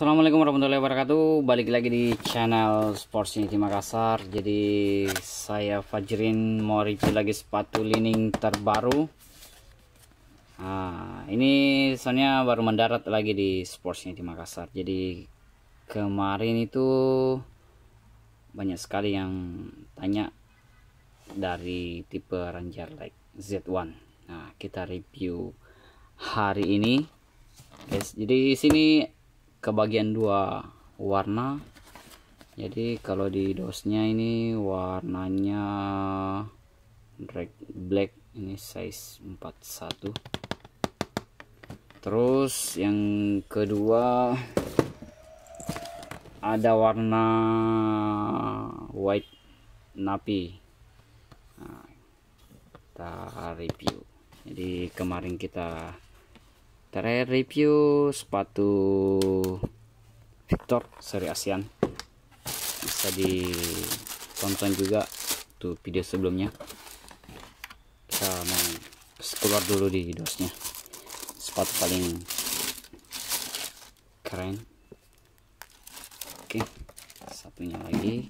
Assalamualaikum warahmatullahi wabarakatuh Balik lagi di channel Sports Unity Makassar Jadi saya Fajrin mau review lagi sepatu lining terbaru nah, Ini soalnya baru mendarat lagi di Sports Unity Makassar Jadi kemarin itu banyak sekali yang tanya dari tipe Ranger like Z1 Nah kita review hari ini Guys, jadi sini kebagian dua warna jadi kalau di dosnya ini warnanya black ini size 41 terus yang kedua ada warna white napi nah, kita review jadi kemarin kita Terakhir review sepatu Victor seri ASEAN. Bisa ditonton juga tuh video sebelumnya. Kita mau keluar dulu di dosnya. Sepatu paling keren. Oke, satunya lagi.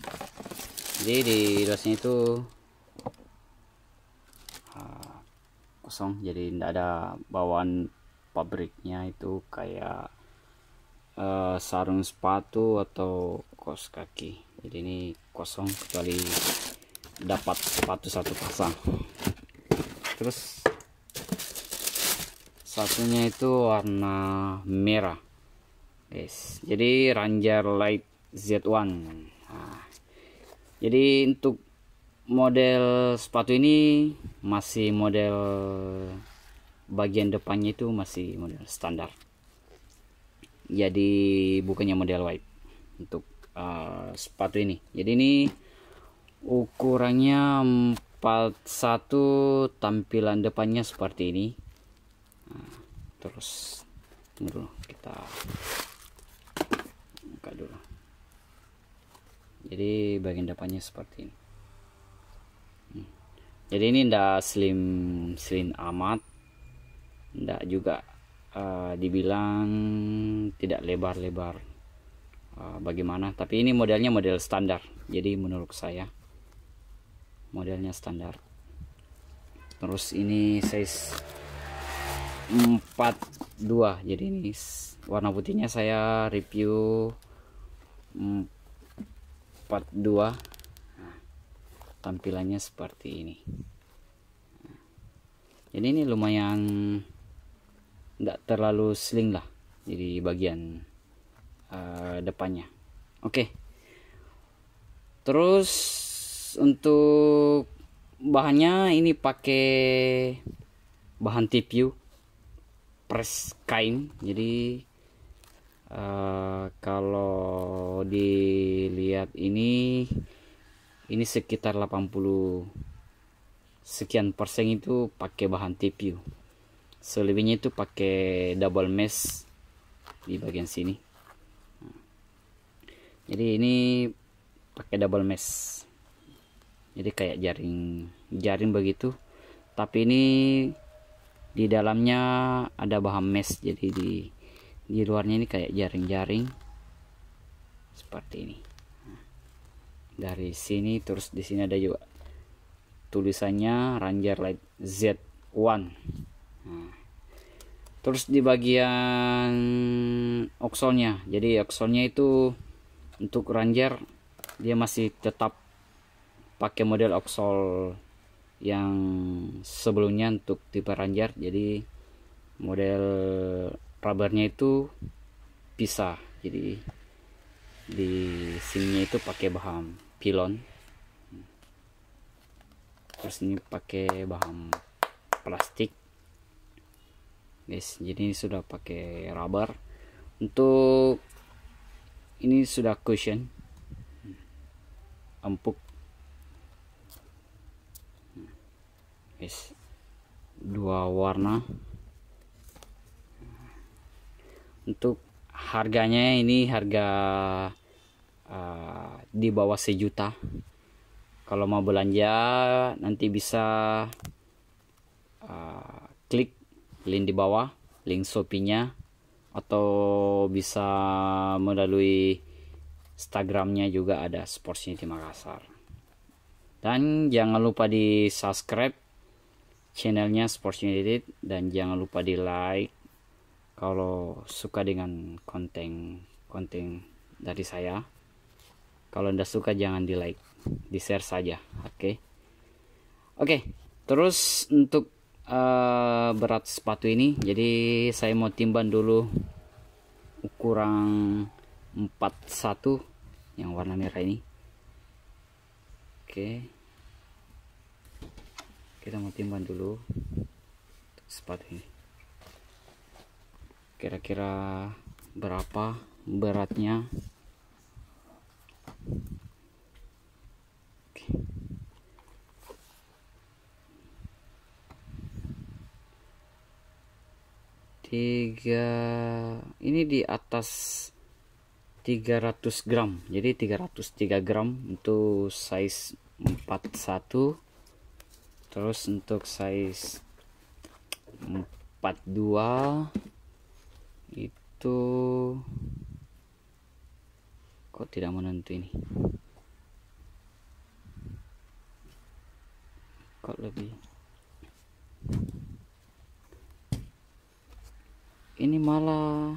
Jadi di dosnya itu ah, kosong jadi tidak ada bawaan pabriknya itu kayak uh, sarung sepatu atau kos kaki jadi ini kosong kecuali dapat sepatu satu pasang terus satunya itu warna merah guys jadi Ranger Light Z1 nah, jadi untuk model sepatu ini masih model bagian depannya itu masih model standar jadi bukannya model wide untuk uh, sepatu ini jadi ini ukurannya 41 tampilan depannya seperti ini nah, terus tunggu dulu kita buka dulu jadi bagian depannya seperti ini hmm. jadi ini ndak slim slim amat tidak juga uh, dibilang tidak lebar-lebar uh, bagaimana tapi ini modelnya model standar jadi menurut saya modelnya standar terus ini size 42 jadi ini warna putihnya saya review 42 nah, tampilannya seperti ini nah, jadi ini lumayan tidak terlalu sling lah jadi bagian uh, depannya oke okay. terus untuk bahannya ini pakai bahan TPU press kain jadi uh, kalau dilihat ini ini sekitar 80 sekian persen itu pakai bahan TPU selebihnya itu pakai double mesh di bagian sini jadi ini pakai double mesh jadi kayak jaring jaring begitu tapi ini di dalamnya ada bahan mesh jadi di di luarnya ini kayak jaring-jaring seperti ini dari sini terus di sini ada juga tulisannya Ranger Light Z1 Terus di bagian oksolnya, jadi oksolnya itu untuk Ranger dia masih tetap pakai model oksol yang sebelumnya untuk tipe Ranger. Jadi model rubbernya itu pisah. Jadi di sininya itu pakai bahan pilon. Terus ini pakai bahan plastik guys jadi ini sudah pakai rubber untuk ini sudah cushion empuk guys dua warna untuk harganya ini harga uh, di bawah sejuta kalau mau belanja nanti bisa link di bawah link Shopee-nya atau bisa melalui Instagramnya juga ada Sports city Makassar dan jangan lupa di subscribe channelnya Sports United dan jangan lupa di like kalau suka dengan konten konten dari saya kalau anda suka jangan di like di share saja oke okay? oke okay, terus untuk uh, berat sepatu ini jadi saya mau timbang dulu ukuran 41 yang warna merah ini oke kita mau timbang dulu sepatu ini kira-kira berapa beratnya tiga ini di atas 300 gram jadi 303 gram untuk size 41 terus untuk size 42 itu kok tidak menentu ini kok lebih ini malah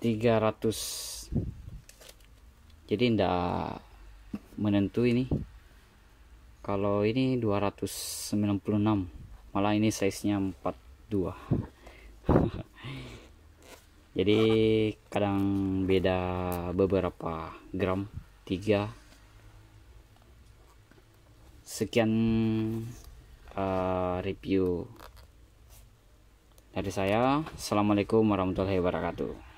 300 jadi ndak menentu ini kalau ini 296 malah ini size nya 42 jadi kadang beda beberapa gram 3 sekian uh, review dari saya, Assalamualaikum warahmatullahi wabarakatuh.